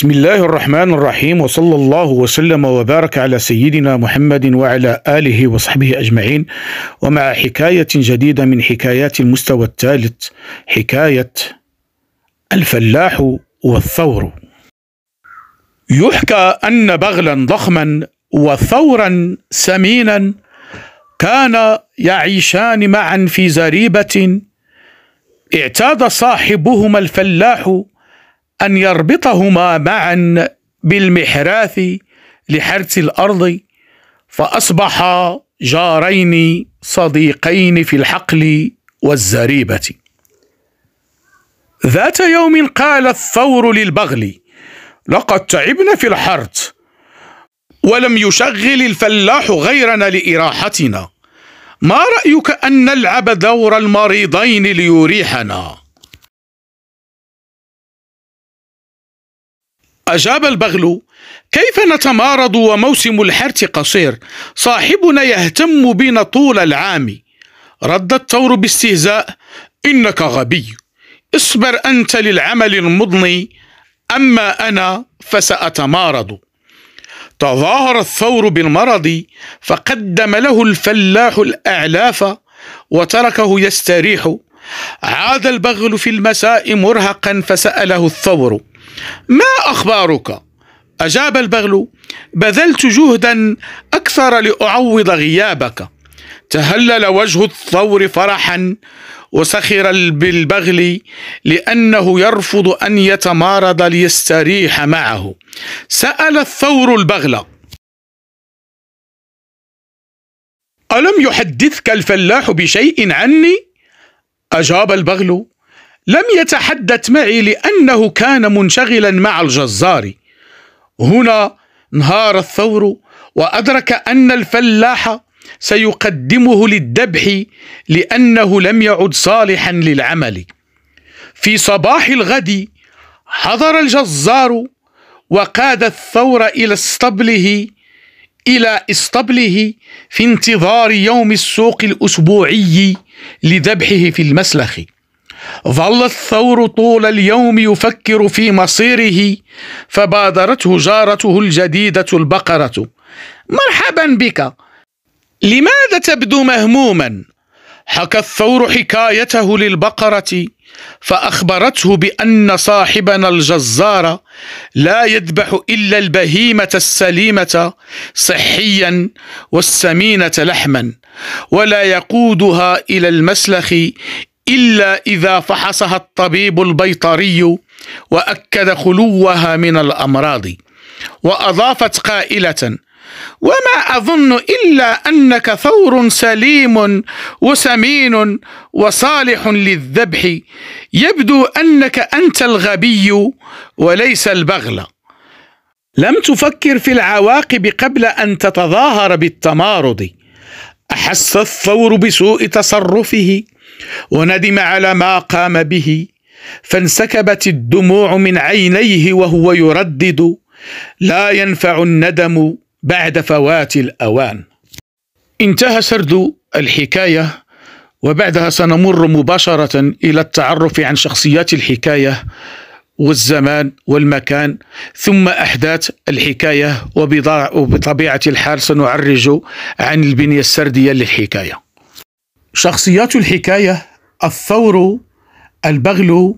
بسم الله الرحمن الرحيم وصلى الله وسلم وبارك على سيدنا محمد وعلى اله وصحبه اجمعين ومع حكايه جديده من حكايات المستوى الثالث حكايه الفلاح والثور. يحكى ان بغلا ضخما وثورا سمينا كان يعيشان معا في زريبه اعتاد صاحبهما الفلاح أن يربطهما معا بالمحراث لحرث الأرض فأصبحا جارين صديقين في الحقل والزريبة ذات يوم قال الثور للبغل لقد تعبنا في الحرث ولم يشغل الفلاح غيرنا لإراحتنا ما رأيك أن نلعب دور المريضين ليريحنا أجاب البغل كيف نتمارض وموسم الحرث قصير صاحبنا يهتم بنا طول العام رد الثور باستهزاء إنك غبي اصبر أنت للعمل المضني أما أنا فسأتمارض تظاهر الثور بالمرض فقدم له الفلاح الأعلاف وتركه يستريح عاد البغل في المساء مرهقا فسأله الثور ما أخبارك؟ أجاب البغل بذلت جهدا أكثر لأعوض غيابك تهلل وجه الثور فرحا وسخر بالبغل لأنه يرفض أن يتمارض ليستريح معه سأل الثور البغل ألم يحدثك الفلاح بشيء عني؟ أجاب البغل لم يتحدث معي لأنه كان منشغلا مع الجزار هنا انهار الثور وأدرك أن الفلاح سيقدمه للذبح لأنه لم يعد صالحا للعمل في صباح الغد حضر الجزار وقاد الثور إلى اسطبله إلى اسطبله في انتظار يوم السوق الأسبوعي لذبحه في المسلخ ظل الثور طول اليوم يفكر في مصيره فبادرته جارته الجديده البقره مرحبا بك لماذا تبدو مهموما حكى الثور حكايته للبقره فاخبرته بان صاحبنا الجزار لا يذبح الا البهيمه السليمه صحيا والسمينه لحما ولا يقودها الى المسلخ الا اذا فحصها الطبيب البيطري واكد خلوها من الامراض واضافت قائله وما اظن الا انك ثور سليم وسمين وصالح للذبح يبدو انك انت الغبي وليس البغل لم تفكر في العواقب قبل ان تتظاهر بالتمارض احس الثور بسوء تصرفه وندم على ما قام به فانسكبت الدموع من عينيه وهو يردد لا ينفع الندم بعد فوات الاوان انتهى سرد الحكايه وبعدها سنمر مباشره الى التعرف عن شخصيات الحكايه والزمان والمكان ثم احداث الحكايه وبطبيعه الحال سنعرج عن البنيه السرديه للحكايه شخصيات الحكاية الثور البغل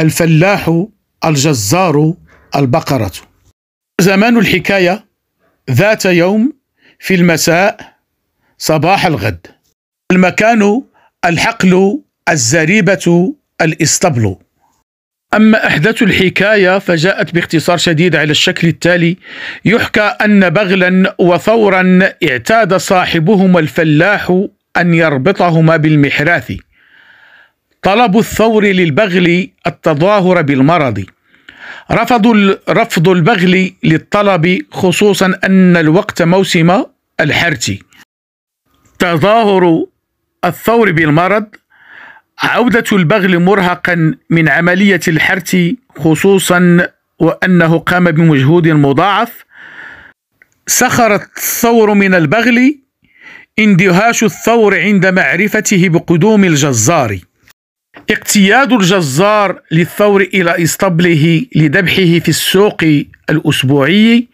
الفلاح الجزار البقرة زمان الحكاية ذات يوم في المساء صباح الغد المكان الحقل الزريبة الإسطبل أما أحداث الحكاية فجاءت باختصار شديد على الشكل التالي يحكى أن بغلا وثورا اعتاد صاحبهما الفلاح أن يربطهما بالمحراث طلب الثور للبغل التظاهر بالمرض رفض رفض البغل للطلب خصوصا أن الوقت موسم الحرث تظاهر الثور بالمرض عودة البغل مرهقا من عملية الحرث خصوصا وأنه قام بمجهود مضاعف سخر الثور من البغل اندهاش الثور عند معرفته بقدوم الجزار اقتياد الجزار للثور إلى إسطبله لذبحه في السوق الأسبوعي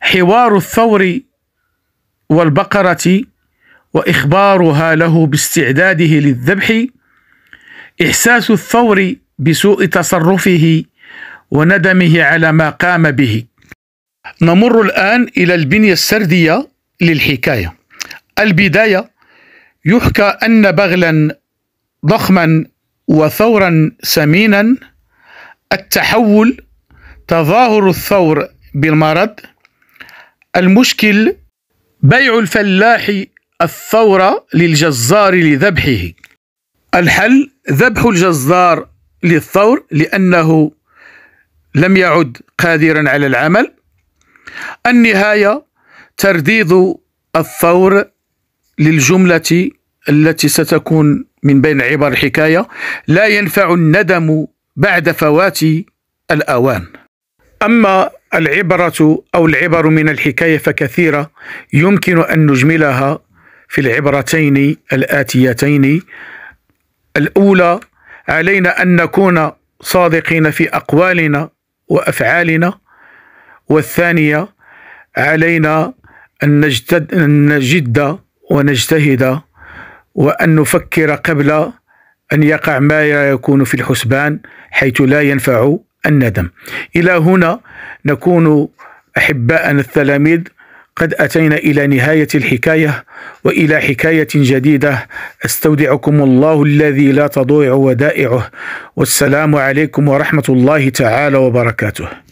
حوار الثور والبقرة وإخبارها له باستعداده للذبح إحساس الثور بسوء تصرفه وندمه على ما قام به نمر الآن إلى البنية السردية للحكاية البداية يحكى أن بغلا ضخما وثورا سمينا التحول تظاهر الثور بالمرض المشكل بيع الفلاح الثور للجزار لذبحه الحل ذبح الجزار للثور لأنه لم يعد قادرا على العمل النهاية ترديد الثور للجملة التي ستكون من بين عبر الحكاية لا ينفع الندم بعد فوات الأوان أما العبرة أو العبر من الحكاية فكثيرة يمكن أن نجملها في العبرتين الآتيتين الأولى علينا أن نكون صادقين في أقوالنا وأفعالنا والثانية علينا أن نجد, أن نجد ونجتهد وأن نفكر قبل أن يقع ما يكون في الحسبان حيث لا ينفع الندم إلى هنا نكون أحباءنا التلاميذ قد أتينا إلى نهاية الحكاية وإلى حكاية جديدة أستودعكم الله الذي لا تضيع ودائعه والسلام عليكم ورحمة الله تعالى وبركاته